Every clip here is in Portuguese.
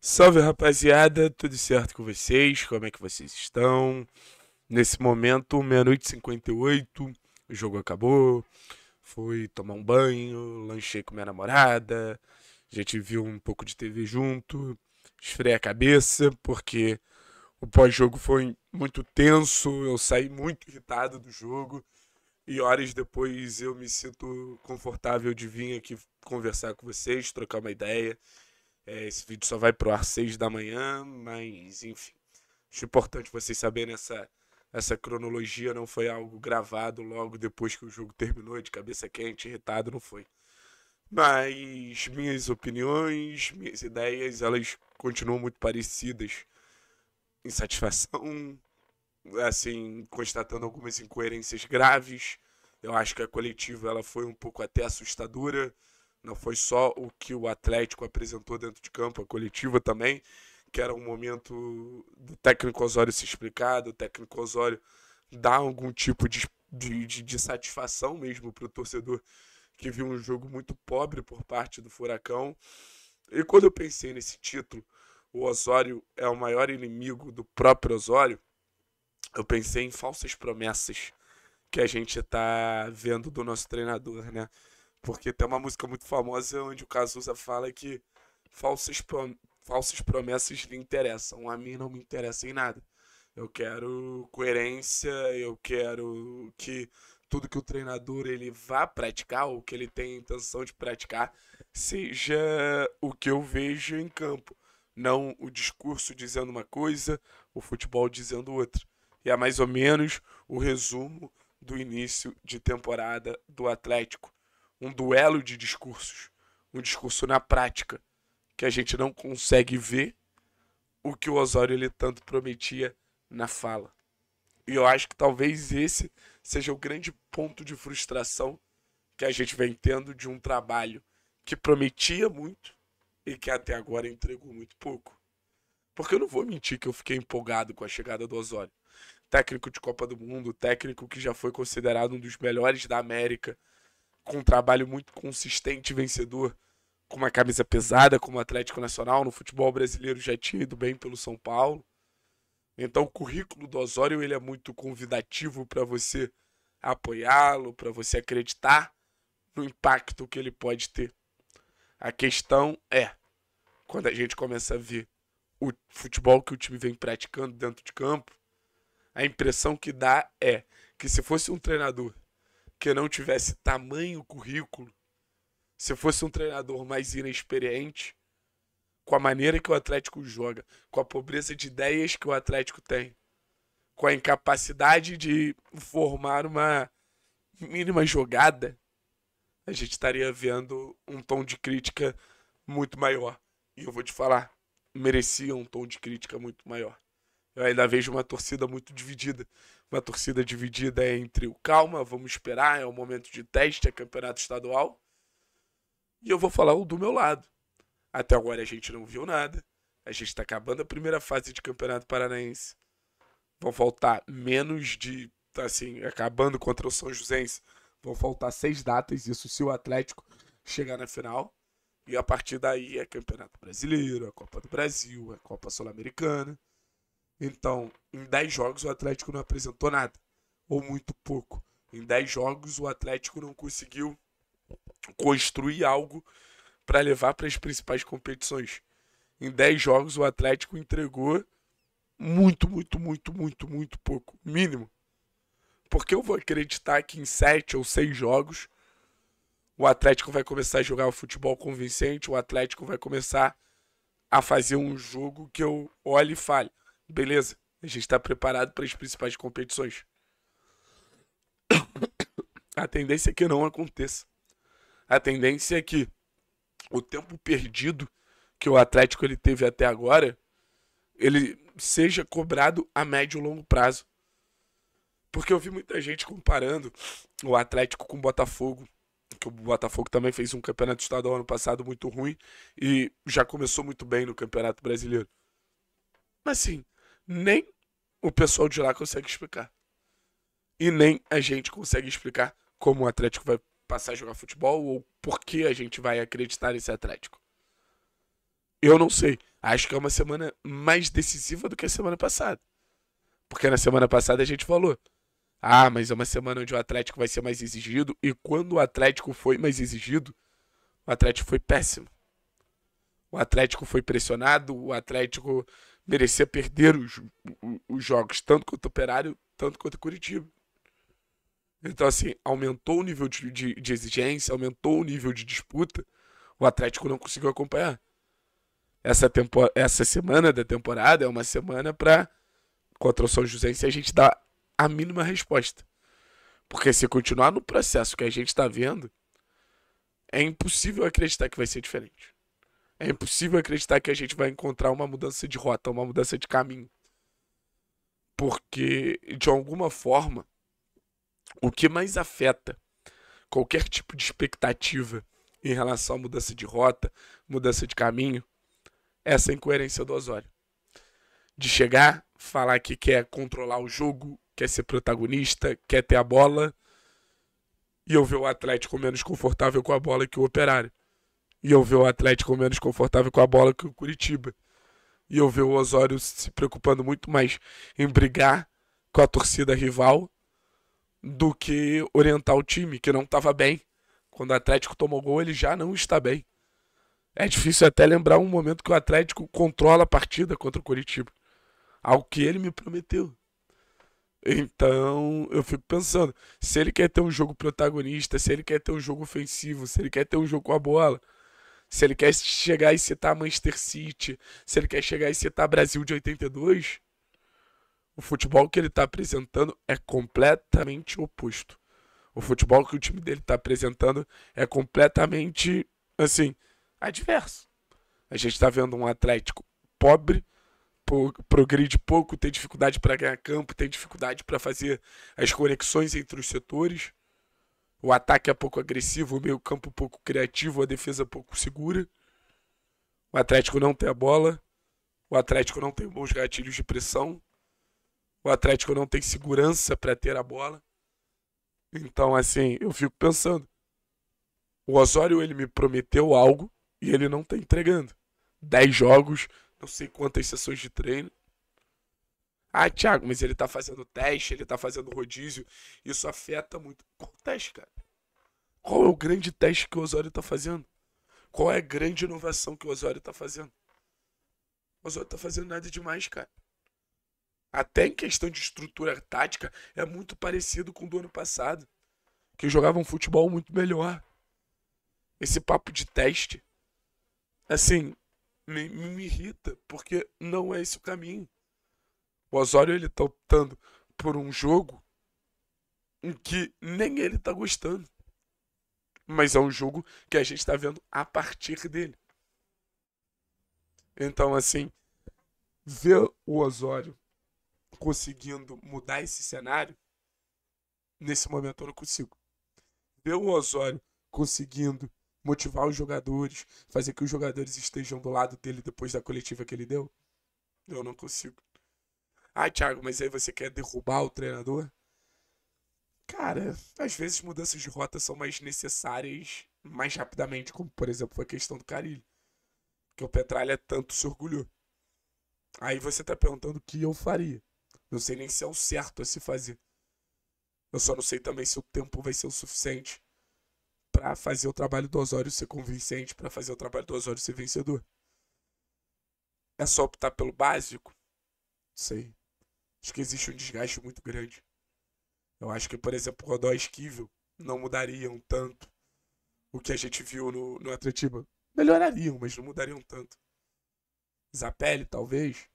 Salve rapaziada, tudo certo com vocês? Como é que vocês estão? Nesse momento, meia-noite e 58, o jogo acabou. Fui tomar um banho, lanchei com minha namorada, a gente viu um pouco de TV junto, esfriei a cabeça, porque o pós-jogo foi muito tenso, eu saí muito irritado do jogo e horas depois eu me sinto confortável de vir aqui conversar com vocês, trocar uma ideia é, esse vídeo só vai pro ar 6 da manhã, mas enfim. Acho importante vocês saberem essa, essa cronologia, não foi algo gravado logo depois que o jogo terminou, de cabeça quente, irritado, não foi. Mas minhas opiniões, minhas ideias, elas continuam muito parecidas. Insatisfação, assim, constatando algumas incoerências graves. Eu acho que a coletiva ela foi um pouco até assustadora. Não foi só o que o Atlético apresentou dentro de campo, a coletiva também, que era um momento do técnico Osório se explicar, do técnico Osório dar algum tipo de, de, de satisfação mesmo para o torcedor que viu um jogo muito pobre por parte do Furacão. E quando eu pensei nesse título, o Osório é o maior inimigo do próprio Osório, eu pensei em falsas promessas que a gente está vendo do nosso treinador, né? Porque tem uma música muito famosa onde o Cazuza fala que falsas, prom falsas promessas lhe interessam. A mim não me interessa em nada. Eu quero coerência, eu quero que tudo que o treinador ele vá praticar ou que ele tem a intenção de praticar seja o que eu vejo em campo, não o discurso dizendo uma coisa, o futebol dizendo outra. E é mais ou menos o resumo do início de temporada do Atlético um duelo de discursos, um discurso na prática, que a gente não consegue ver o que o Osório ele tanto prometia na fala. E eu acho que talvez esse seja o grande ponto de frustração que a gente vem tendo de um trabalho que prometia muito e que até agora entregou muito pouco. Porque eu não vou mentir que eu fiquei empolgado com a chegada do Osório. Técnico de Copa do Mundo, técnico que já foi considerado um dos melhores da América, com um trabalho muito consistente e vencedor, com uma camisa pesada como o Atlético Nacional, no futebol brasileiro já tinha ido bem pelo São Paulo. Então o currículo do Osório ele é muito convidativo para você apoiá-lo, para você acreditar no impacto que ele pode ter. A questão é quando a gente começa a ver o futebol que o time vem praticando dentro de campo, a impressão que dá é que se fosse um treinador que não tivesse tamanho currículo, se eu fosse um treinador mais inexperiente, com a maneira que o Atlético joga, com a pobreza de ideias que o Atlético tem, com a incapacidade de formar uma mínima jogada, a gente estaria vendo um tom de crítica muito maior. E eu vou te falar, merecia um tom de crítica muito maior. Eu ainda vejo uma torcida muito dividida uma torcida dividida entre o calma, vamos esperar, é um momento de teste, é campeonato estadual. E eu vou falar o do meu lado. Até agora a gente não viu nada. A gente está acabando a primeira fase de campeonato paranaense. Vão faltar menos de. Assim, acabando contra o São José Vão faltar seis datas, isso se o Atlético chegar na final. E a partir daí é Campeonato Brasileiro, a é Copa do Brasil, a é Copa Sul-Americana. Então, em 10 jogos o Atlético não apresentou nada, ou muito pouco. Em 10 jogos o Atlético não conseguiu construir algo para levar para as principais competições. Em 10 jogos o Atlético entregou muito, muito, muito, muito, muito pouco, mínimo. Porque eu vou acreditar que em 7 ou 6 jogos o Atlético vai começar a jogar o futebol convincente, o Atlético vai começar a fazer um jogo que eu olhe e fale Beleza, a gente está preparado para as principais competições. A tendência é que não aconteça. A tendência é que o tempo perdido que o Atlético ele teve até agora, ele seja cobrado a médio e longo prazo. Porque eu vi muita gente comparando o Atlético com o Botafogo, que o Botafogo também fez um campeonato estadual ano passado muito ruim e já começou muito bem no Campeonato Brasileiro. Mas sim nem o pessoal de lá consegue explicar. E nem a gente consegue explicar como o Atlético vai passar a jogar futebol ou por que a gente vai acreditar nesse Atlético. Eu não sei. Acho que é uma semana mais decisiva do que a semana passada. Porque na semana passada a gente falou: ah, mas é uma semana onde o Atlético vai ser mais exigido. E quando o Atlético foi mais exigido, o Atlético foi péssimo. O Atlético foi pressionado, o Atlético merecia perder os, os jogos, tanto quanto o Operário, tanto quanto o Curitiba. Então, assim, aumentou o nível de, de, de, exigência, aumentou o nível de disputa. O Atlético não conseguiu acompanhar. Essa, tempo, essa semana da temporada é uma semana para contra o São José se a gente dá a mínima resposta. Porque se continuar no processo que a gente está vendo, é impossível acreditar que vai ser diferente. É impossível acreditar que a gente vai encontrar uma mudança de rota, uma mudança de caminho. Porque, de alguma forma, o que mais afeta qualquer tipo de expectativa em relação à mudança de rota, mudança de caminho, é essa incoerência do Osório. De chegar, falar que quer controlar o jogo, quer ser protagonista, quer ter a bola, e eu ver o Atlético menos confortável com a bola que o Operário e eu ver o Atlético menos confortável com a bola que o Curitiba. E eu ver o Osório se preocupando muito mais em brigar com a torcida rival do que orientar o time, que não estava bem. Quando o Atlético tomou gol, ele já não está bem. É difícil até lembrar um momento que o Atlético controla a partida contra o Curitiba. Ao que ele me prometeu. Então, eu fico pensando, se ele quer ter um jogo protagonista, se ele quer ter um jogo ofensivo, se ele quer ter um jogo com a bola, se ele quer chegar e citar Manchester City, se ele quer chegar e citar Brasil de 82, o futebol que ele está apresentando é completamente oposto. O futebol que o time dele está apresentando é completamente, assim, adverso. A gente está vendo um Atlético pobre, progride pouco, tem dificuldade para ganhar campo, tem dificuldade para fazer as conexões entre os setores. O ataque é pouco agressivo, o meio-campo pouco criativo, a defesa pouco segura. O Atlético não tem a bola. O Atlético não tem bons gatilhos de pressão. O Atlético não tem segurança para ter a bola. Então, assim, eu fico pensando. O Osório, ele me prometeu algo e ele não está entregando. 10 jogos, não sei quantas sessões de treino. Ah, Thiago, mas ele tá fazendo teste, ele tá fazendo rodízio. Isso afeta muito. Qual teste, cara? Qual é o grande teste que o Osório tá fazendo? Qual é a grande inovação que o Osório tá fazendo? O Osório tá fazendo nada demais, cara. Até em questão de estrutura tática, é muito parecido com o do ano passado. Que jogava um futebol muito melhor. Esse papo de teste. Assim, me, me irrita, porque não é esse o caminho. O Osório ele tá optando por um jogo em que nem ele tá gostando. Mas é um jogo que a gente tá vendo a partir dele. Então, assim, ver o Osório conseguindo mudar esse cenário, nesse momento eu não consigo. Ver o Osório conseguindo motivar os jogadores, fazer que os jogadores estejam do lado dele depois da coletiva que ele deu, eu não consigo. Ah, Thiago, mas aí você quer derrubar o treinador? Cara, às vezes mudanças de rota são mais necessárias mais rapidamente, como por exemplo foi a questão do Carilho, que o Petralha tanto se orgulhou. Aí você tá perguntando o que eu faria. Não sei nem se é o certo a se fazer. Eu só não sei também se o tempo vai ser o suficiente para fazer o trabalho do Osório ser convincente, para fazer o trabalho do Osório ser vencedor. É só optar pelo básico? Sei. Acho que existe um desgaste muito grande. Eu acho que, por exemplo, Rodó e Esquivel não mudariam tanto o que a gente viu no, no Atletiba. Melhorariam, mas não mudariam tanto. Zapelli, talvez.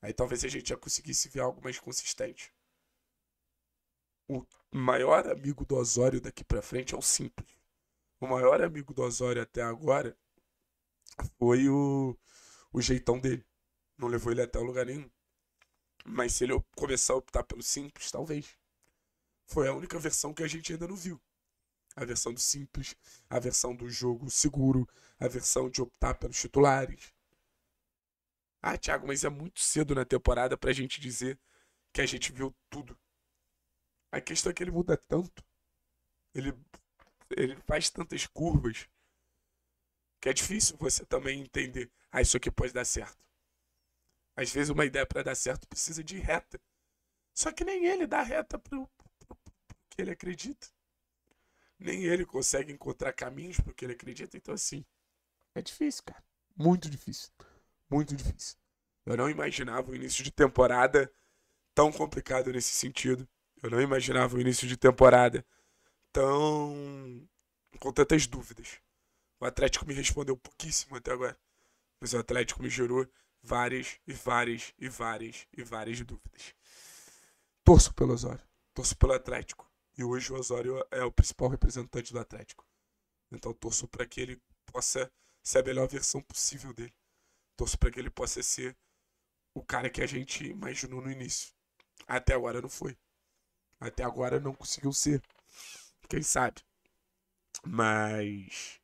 Aí talvez a gente já conseguisse ver algo mais consistente. O maior amigo do Osório daqui para frente é o Simples. O maior amigo do Osório até agora foi o, o jeitão dele. Não levou ele até lugar nenhum. Mas se ele começar a optar pelo simples, talvez. Foi a única versão que a gente ainda não viu. A versão do simples, a versão do jogo seguro, a versão de optar pelos titulares. Ah, Thiago, mas é muito cedo na temporada pra gente dizer que a gente viu tudo. A questão é que ele muda tanto. Ele, ele faz tantas curvas. Que é difícil você também entender. Ah, isso aqui pode dar certo. Às vezes uma ideia para dar certo precisa de reta. Só que nem ele dá reta para o que ele acredita. Nem ele consegue encontrar caminhos para o que ele acredita. Então, assim, é difícil, cara. Muito difícil. Muito difícil. Eu não imaginava o início de temporada tão complicado nesse sentido. Eu não imaginava o início de temporada tão. com tantas dúvidas. O Atlético me respondeu pouquíssimo até agora. Mas o Atlético me gerou várias e várias e várias e várias dúvidas. Torço pelo Osório, torço pelo Atlético. E hoje o Osório é o principal representante do Atlético. Então torço para que ele possa ser a melhor versão possível dele. Torço para que ele possa ser o cara que a gente imaginou no início. Até agora não foi. Até agora não conseguiu ser. Quem sabe? Mas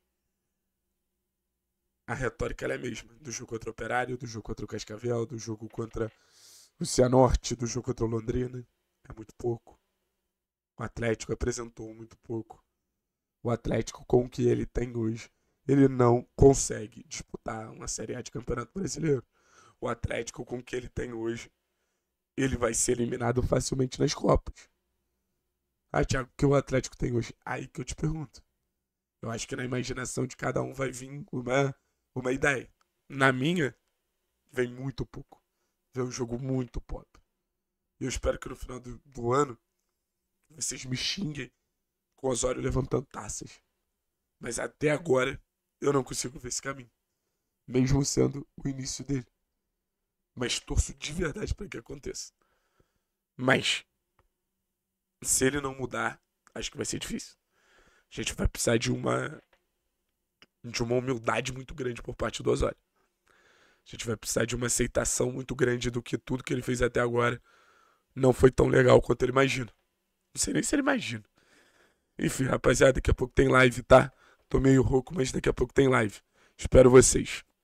a retórica é a mesma. Do jogo contra o Operário, do jogo contra o Cascavel, do jogo contra o Cianorte, do jogo contra o Londrina. É muito pouco. O Atlético apresentou muito pouco. O Atlético, com o que ele tem hoje, ele não consegue disputar uma Série A de Campeonato Brasileiro. O Atlético, com o que ele tem hoje, ele vai ser eliminado facilmente nas Copas. Ah, Thiago, o que o Atlético tem hoje? Aí que eu te pergunto. Eu acho que na imaginação de cada um vai vir uma uma ideia. Na minha, vem muito pouco. Vem um jogo muito pobre. Eu espero que no final do, do ano vocês me xinguem com os olhos levantando taças. Mas até agora eu não consigo ver esse caminho. Mesmo sendo o início dele. Mas torço de verdade para que aconteça. Mas se ele não mudar, acho que vai ser difícil. A gente vai precisar de uma de uma humildade muito grande por parte do Osório. A gente vai precisar de uma aceitação muito grande do que tudo que ele fez até agora não foi tão legal quanto ele imagina. Não sei nem se ele imagina. Enfim, rapaziada, daqui a pouco tem live, tá? Tô meio rouco, mas daqui a pouco tem live. Espero vocês.